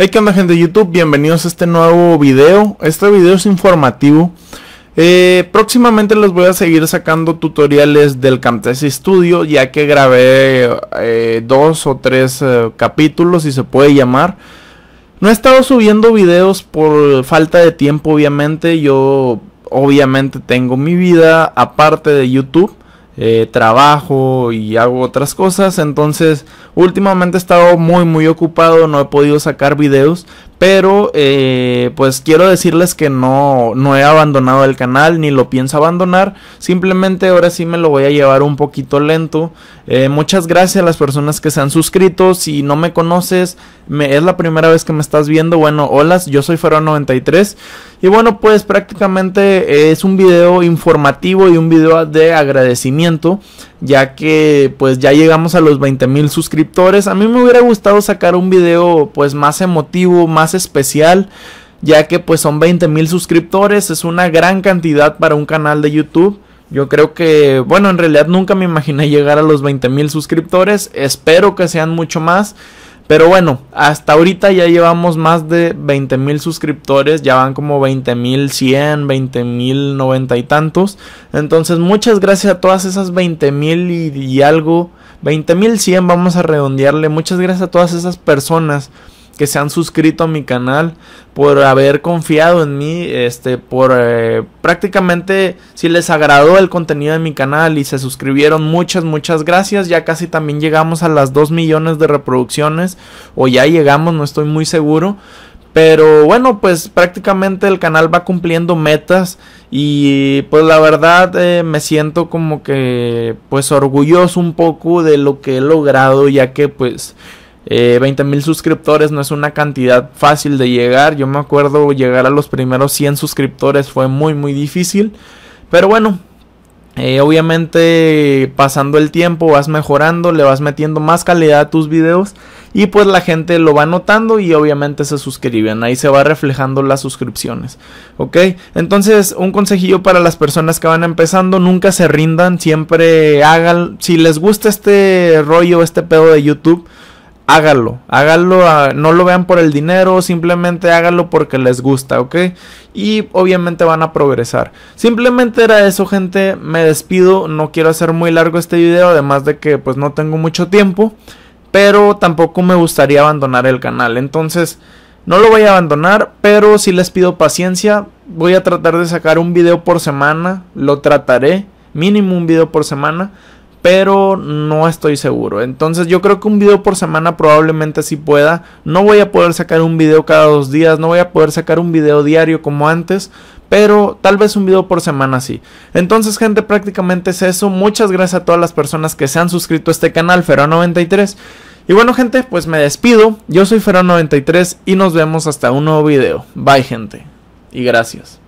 Hey, ¿qué onda gente de YouTube? Bienvenidos a este nuevo video. Este video es informativo. Eh, próximamente les voy a seguir sacando tutoriales del Camtasia Studio, ya que grabé eh, dos o tres eh, capítulos, si se puede llamar. No he estado subiendo videos por falta de tiempo, obviamente. Yo obviamente tengo mi vida aparte de YouTube. Eh, trabajo y hago otras cosas. Entonces, últimamente he estado muy, muy ocupado, no he podido sacar videos, pero eh, pues quiero decirles que no, no he abandonado el canal ni lo pienso abandonar. Simplemente ahora sí me lo voy a llevar un poquito lento. Eh, muchas gracias a las personas que se han suscrito. Si no me conoces, me, es la primera vez que me estás viendo. Bueno, hola, yo soy Fero 93 Y bueno, pues prácticamente es un video informativo y un video de agradecimiento ya que pues ya llegamos a los 20 mil suscriptores. A mí me hubiera gustado sacar un video pues más emotivo, más especial, ya que pues son 20 mil suscriptores, es una gran cantidad para un canal de YouTube. Yo creo que, bueno, en realidad nunca me imaginé llegar a los 20 mil suscriptores, espero que sean mucho más. Pero bueno, hasta ahorita ya llevamos más de 20 mil suscriptores, ya van como 20 mil 100, 20 mil 90 y tantos. Entonces muchas gracias a todas esas 20 mil y, algo, 20 mil 100 vamos a redondearle. Muchas gracias a todas esas personas que se han suscrito a mi canal, por haber confiado en mí, este, por eh, prácticamente si les agradó el contenido de mi canal y se suscribieron, muchas, muchas gracias. Ya casi también llegamos a las 2 millones de reproducciones, o ya llegamos, no estoy muy seguro. Pero bueno, pues prácticamente el canal va cumpliendo metas y pues la verdad eh, me siento como que pues orgulloso un poco de lo que he logrado ya que pues eh, mil suscriptores no es una cantidad fácil de llegar. Yo me acuerdo llegar a los primeros 100 suscriptores fue muy muy difícil. Pero bueno, eh, obviamente pasando el tiempo vas mejorando, le vas metiendo más calidad a tus videos y pues la gente lo va notando y obviamente se suscriben, ahí se va reflejando las suscripciones, ¿ok? Entonces un consejillo para las personas que van empezando, nunca se rindan, siempre hagan, si les gusta este rollo, este pedo de YouTube, Hágalo, háganlo, ah, no lo vean por el dinero, simplemente hágalo porque les gusta, ¿ok? Y obviamente van a progresar. Simplemente era eso, gente, me despido, no quiero hacer muy largo este video, además de que pues no tengo mucho tiempo, pero tampoco me gustaría abandonar el canal, entonces no lo voy a abandonar, pero sí les pido paciencia, voy a tratar de sacar un video por semana, lo trataré, mínimo un video por semana pero no estoy seguro. Entonces yo creo que un video por semana probablemente sí pueda. No voy a poder sacar un video cada dos días, no voy a poder sacar un video diario como antes, pero tal vez un video por semana sí. Entonces gente prácticamente es eso. Muchas gracias a todas las personas que se han suscrito a este canal, Fero93. Y bueno gente, pues me despido. Yo soy Fero93 y nos vemos hasta un nuevo video. Bye gente. Y gracias.